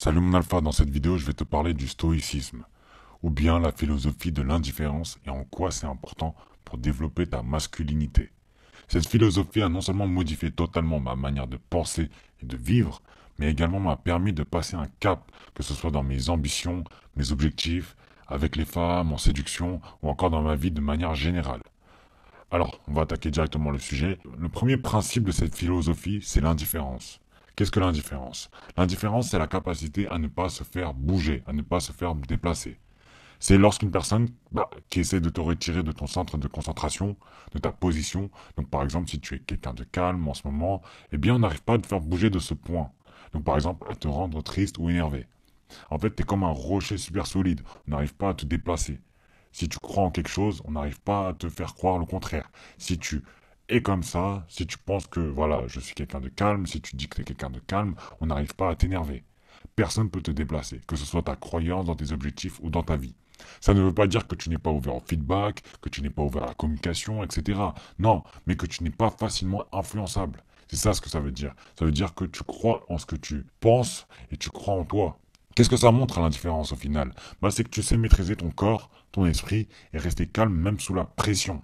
Salut mon alpha, dans cette vidéo je vais te parler du stoïcisme, ou bien la philosophie de l'indifférence et en quoi c'est important pour développer ta masculinité. Cette philosophie a non seulement modifié totalement ma manière de penser et de vivre, mais également m'a permis de passer un cap, que ce soit dans mes ambitions, mes objectifs, avec les femmes, en séduction, ou encore dans ma vie de manière générale. Alors, on va attaquer directement le sujet. Le premier principe de cette philosophie, c'est l'indifférence. Qu'est-ce que l'indifférence L'indifférence, c'est la capacité à ne pas se faire bouger, à ne pas se faire déplacer. C'est lorsqu'une personne bah, qui essaie de te retirer de ton centre de concentration, de ta position. Donc par exemple, si tu es quelqu'un de calme en ce moment, eh bien on n'arrive pas à te faire bouger de ce point. Donc par exemple, à te rendre triste ou énervé. En fait, tu es comme un rocher super solide, on n'arrive pas à te déplacer. Si tu crois en quelque chose, on n'arrive pas à te faire croire le contraire. Si tu et comme ça, si tu penses que voilà, je suis quelqu'un de calme, si tu dis que tu es quelqu'un de calme, on n'arrive pas à t'énerver. Personne ne peut te déplacer, que ce soit ta croyance dans tes objectifs ou dans ta vie. Ça ne veut pas dire que tu n'es pas ouvert au feedback, que tu n'es pas ouvert à la communication, etc. Non, mais que tu n'es pas facilement influençable. C'est ça ce que ça veut dire. Ça veut dire que tu crois en ce que tu penses et tu crois en toi. Qu'est-ce que ça montre à l'indifférence au final bah, C'est que tu sais maîtriser ton corps, ton esprit et rester calme même sous la pression.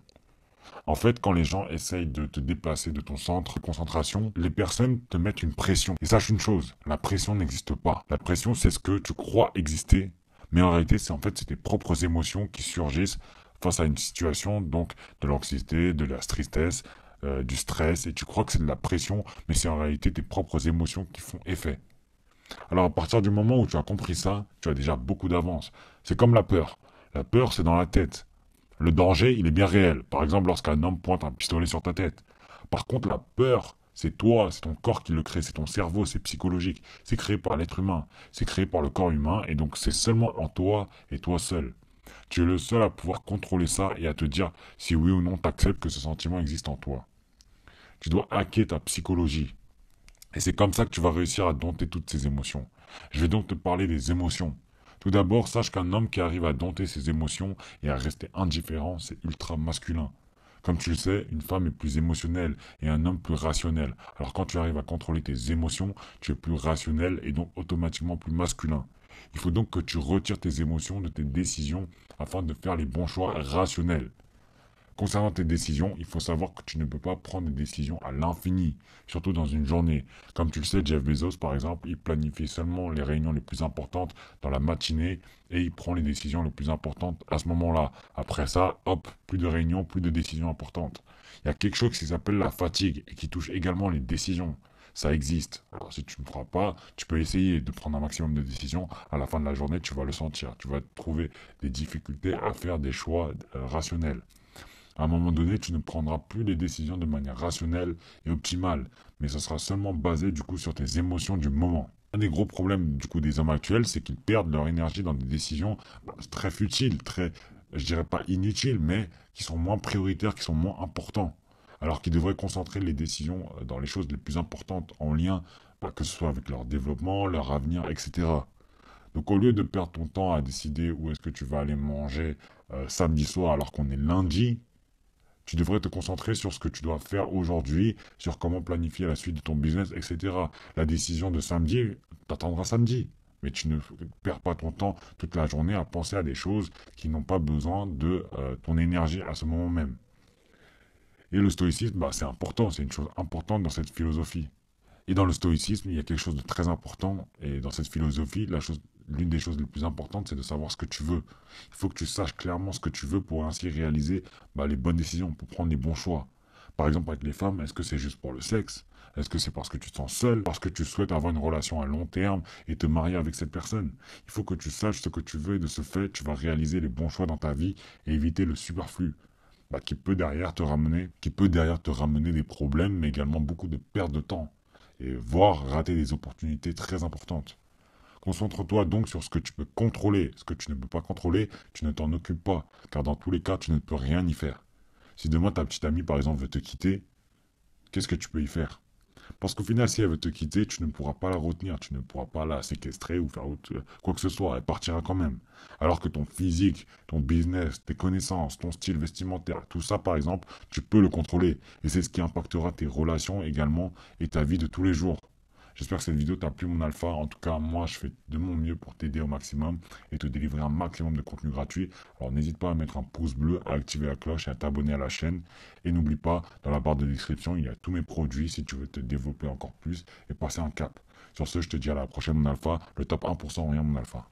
En fait, quand les gens essayent de te déplacer de ton centre de concentration, les personnes te mettent une pression. Et sache une chose, la pression n'existe pas. La pression, c'est ce que tu crois exister, mais en réalité, c'est en fait tes propres émotions qui surgissent face à une situation, donc de l'anxiété, de la tristesse, euh, du stress, et tu crois que c'est de la pression, mais c'est en réalité tes propres émotions qui font effet. Alors à partir du moment où tu as compris ça, tu as déjà beaucoup d'avance. C'est comme la peur. La peur, c'est dans la tête. Le danger, il est bien réel. Par exemple, lorsqu'un homme pointe un pistolet sur ta tête. Par contre, la peur, c'est toi, c'est ton corps qui le crée, c'est ton cerveau, c'est psychologique. C'est créé par l'être humain, c'est créé par le corps humain, et donc c'est seulement en toi et toi seul. Tu es le seul à pouvoir contrôler ça et à te dire si oui ou non tu acceptes que ce sentiment existe en toi. Tu dois hacker ta psychologie. Et c'est comme ça que tu vas réussir à dompter toutes ces émotions. Je vais donc te parler des émotions. Tout d'abord, sache qu'un homme qui arrive à dompter ses émotions et à rester indifférent, c'est ultra masculin. Comme tu le sais, une femme est plus émotionnelle et un homme plus rationnel. Alors quand tu arrives à contrôler tes émotions, tu es plus rationnel et donc automatiquement plus masculin. Il faut donc que tu retires tes émotions de tes décisions afin de faire les bons choix rationnels. Concernant tes décisions, il faut savoir que tu ne peux pas prendre des décisions à l'infini, surtout dans une journée. Comme tu le sais, Jeff Bezos, par exemple, il planifie seulement les réunions les plus importantes dans la matinée et il prend les décisions les plus importantes à ce moment-là. Après ça, hop, plus de réunions, plus de décisions importantes. Il y a quelque chose qui s'appelle la fatigue et qui touche également les décisions ça existe. Alors, si tu ne feras pas, tu peux essayer de prendre un maximum de décisions. À la fin de la journée, tu vas le sentir. Tu vas trouver des difficultés à faire des choix euh, rationnels. À un moment donné, tu ne prendras plus les décisions de manière rationnelle et optimale, mais ce sera seulement basé du coup sur tes émotions du moment. Un des gros problèmes du coup des hommes actuels, c'est qu'ils perdent leur énergie dans des décisions bah, très futiles, très, je dirais pas inutiles, mais qui sont moins prioritaires, qui sont moins importants. Alors qu'ils devraient concentrer les décisions euh, dans les choses les plus importantes en lien, bah, que ce soit avec leur développement, leur avenir, etc. Donc au lieu de perdre ton temps à décider où est-ce que tu vas aller manger euh, samedi soir alors qu'on est lundi, tu devrais te concentrer sur ce que tu dois faire aujourd'hui, sur comment planifier la suite de ton business, etc. La décision de samedi, t'attendras samedi. Mais tu ne perds pas ton temps toute la journée à penser à des choses qui n'ont pas besoin de euh, ton énergie à ce moment même. Et le stoïcisme, bah, c'est important, c'est une chose importante dans cette philosophie. Et dans le stoïcisme, il y a quelque chose de très important. Et dans cette philosophie, la chose l'une des choses les plus importantes, c'est de savoir ce que tu veux. Il faut que tu saches clairement ce que tu veux pour ainsi réaliser bah, les bonnes décisions, pour prendre les bons choix. Par exemple, avec les femmes, est-ce que c'est juste pour le sexe Est-ce que c'est parce que tu te sens seul Parce que tu souhaites avoir une relation à long terme et te marier avec cette personne Il faut que tu saches ce que tu veux et de ce fait, tu vas réaliser les bons choix dans ta vie et éviter le superflu. Bah, qui peut derrière te ramener, qui peut derrière te ramener des problèmes, mais également beaucoup de pertes de temps et voire rater des opportunités très importantes. Concentre-toi donc sur ce que tu peux contrôler. Ce que tu ne peux pas contrôler, tu ne t'en occupes pas, car dans tous les cas, tu ne peux rien y faire. Si demain ta petite amie, par exemple, veut te quitter, qu'est-ce que tu peux y faire Parce qu'au final, si elle veut te quitter, tu ne pourras pas la retenir, tu ne pourras pas la séquestrer ou faire quoi que ce soit, elle partira quand même. Alors que ton physique, ton business, tes connaissances, ton style vestimentaire, tout ça, par exemple, tu peux le contrôler. Et c'est ce qui impactera tes relations également et ta vie de tous les jours. J'espère que cette vidéo t'a plu, mon alpha. En tout cas, moi, je fais de mon mieux pour t'aider au maximum et te délivrer un maximum de contenu gratuit. Alors, n'hésite pas à mettre un pouce bleu, à activer la cloche et à t'abonner à la chaîne. Et n'oublie pas, dans la barre de description, il y a tous mes produits si tu veux te développer encore plus et passer un cap. Sur ce, je te dis à la prochaine, mon alpha. Le top 1% rien, mon alpha.